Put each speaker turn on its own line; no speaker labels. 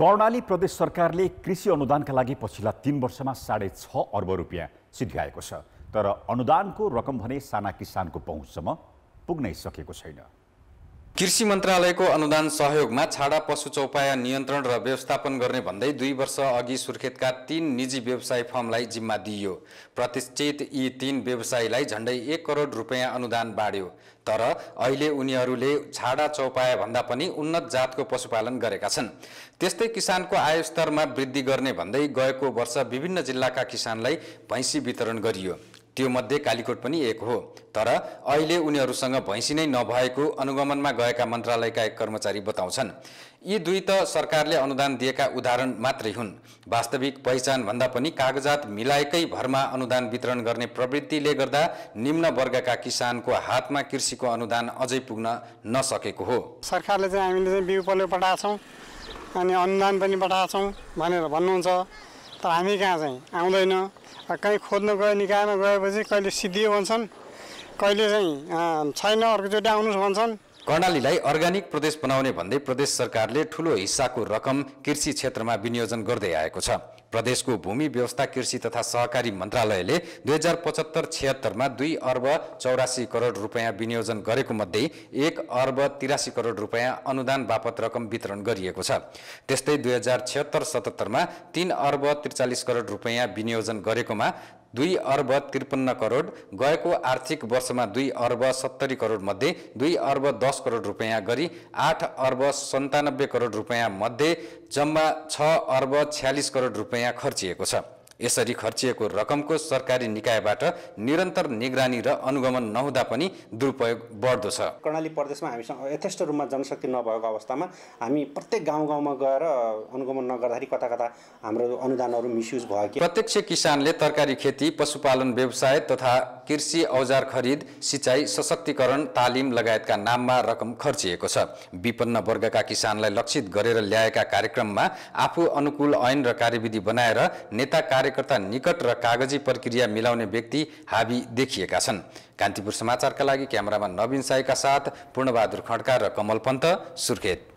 कर्णाली प्रदेश सरकारले कृषि अनुदानका लागि पछिल्ला तिन वर्षमा साढे छ अर्ब रुपियाँ सिध्याएको छ तर अनुदानको रकम भने साना किसानको पहुँचसम्म पुग्नै सकेको छैन कृषि मन्त्रालयको अनुदान सहयोगमा छाडा पशु चौपाया नियन्त्रण र व्यवस्थापन गर्ने भन्दै दुई वर्ष अघि सुर्खेतका तीन निजी व्यवसाय फर्मलाई जिम्मा दिइयो प्रतिष्ठित यी तीन व्यवसायीलाई झन्डै एक करोड रुपियाँ अनुदान बाँड्यो तर अहिले उनीहरूले छाडा चौपाया भन्दा पनि उन्नत जातको पशुपालन गरेका छन् त्यस्तै किसानको आय स्तरमा वृद्धि गर्ने भन्दै गएको वर्ष विभिन्न जिल्लाका किसानलाई भैँसी वितरण गरियो त्यो मध्ये कालीकोट पनि एक हो तर अहिले उनीहरूसँग भैँसी नै नभएको अनुगमनमा गएका मन्त्रालयका एक कर्मचारी बताउँछन् यी दुई त सरकारले अनुदान दिएका उदाहरण मात्रै हुन् वास्तविक पहिचानभन्दा पनि कागजात मिलाएकै भरमा अनुदान वितरण गर्ने प्रवृत्तिले गर्दा निम्न वर्गका किसानको हातमा कृषिको अनुदान अझै पुग्न नसकेको हो
सरकारले चाहिँ हामीले चाहिँ बिउ पल्यो पठाएछौँ अनि अनुदान पनि पठाएछौँ भनेर भन्नुहुन्छ तर हामी कहाँ चाहिँ आउँदैन कहीँ खोज्नु गयो निकायमा गएपछि कहिले सिद्धियो भन्छन् कहिले चाहिँ छैन अर्कोचोटि आउनुहोस् भन्छन्
कर्णालीलाई अर्ग्यानिक प्रदेश बनाउने भन्दै प्रदेश सरकारले ठूलो हिस्साको रकम कृषि क्षेत्रमा विनियोजन गर्दै आएको छ प्रदेशको भूमि व्यवस्था कृषि तथा सहकारी मन्त्रालयले दुई हजार पचहत्तर छिहत्तरमा दुई अर्ब चौरासी करोड रुपियाँ विनियोजन गरेको मध्ये एक अर्ब तिरासी करोड रुपियाँ अनुदान बापत रकम वितरण गरिएको छ त्यस्तै दुई हजार छिहत्तर सतहत्तरमा तिन अर्ब त्रिचालिस करोड रुपियाँ विनियोजन गरेकोमा दुई अर्ब त्रिपन्न करोड गएको आर्थिक वर्षमा दुई अर्ब सत्तरी करोडमध्ये दुई अर्ब दस करोड रुपियाँ गरी आठ अर्ब सन्तानब्बे करोड रुपियाँ मध्ये जम्मा छ अर्ब छ्यालिस करोड रुपियाँ खर्चिएको छ यसरी खर्चिएको रकमको सरकारी निकायबाट निरन्तर निगरानी र अनुगमन नहुँदा पनि दुरुपयोग बढ्दो छ
कर्णाली प्रदेशमा हामीसँग यथेष्ट रूपमा जनशक्ति नभएको अवस्थामा हामी प्रत्येक गाउँ गाउँमा गएर अनुगमन नगर्दाखेरि कता कता हाम्रो अनुदानहरू मिसयुज भयो
प्रत्यक्ष किसानले तरकारी खेती पशुपालन व्यवसाय तथा कृषि औजार खरिद सिँचाइ सशक्तिकरण तालिम लगायतका नाममा रकम खर्चिएको छ विपन्न वर्गका किसानलाई लक्षित गरेर ल्याएका कार्यक्रममा आफू अनुकूल ऐन र कार्यविधि बनाएर नेता कार्यकर्ता निकट र कागजी प्रक्रिया मिलाउने व्यक्ति हाबी देखिएका छन् कान्तिपुर समाचारका लागि क्यामरामा नवीन साईका साथ पूर्णबहादुर खड्का र कमल पन्त सुर्खेत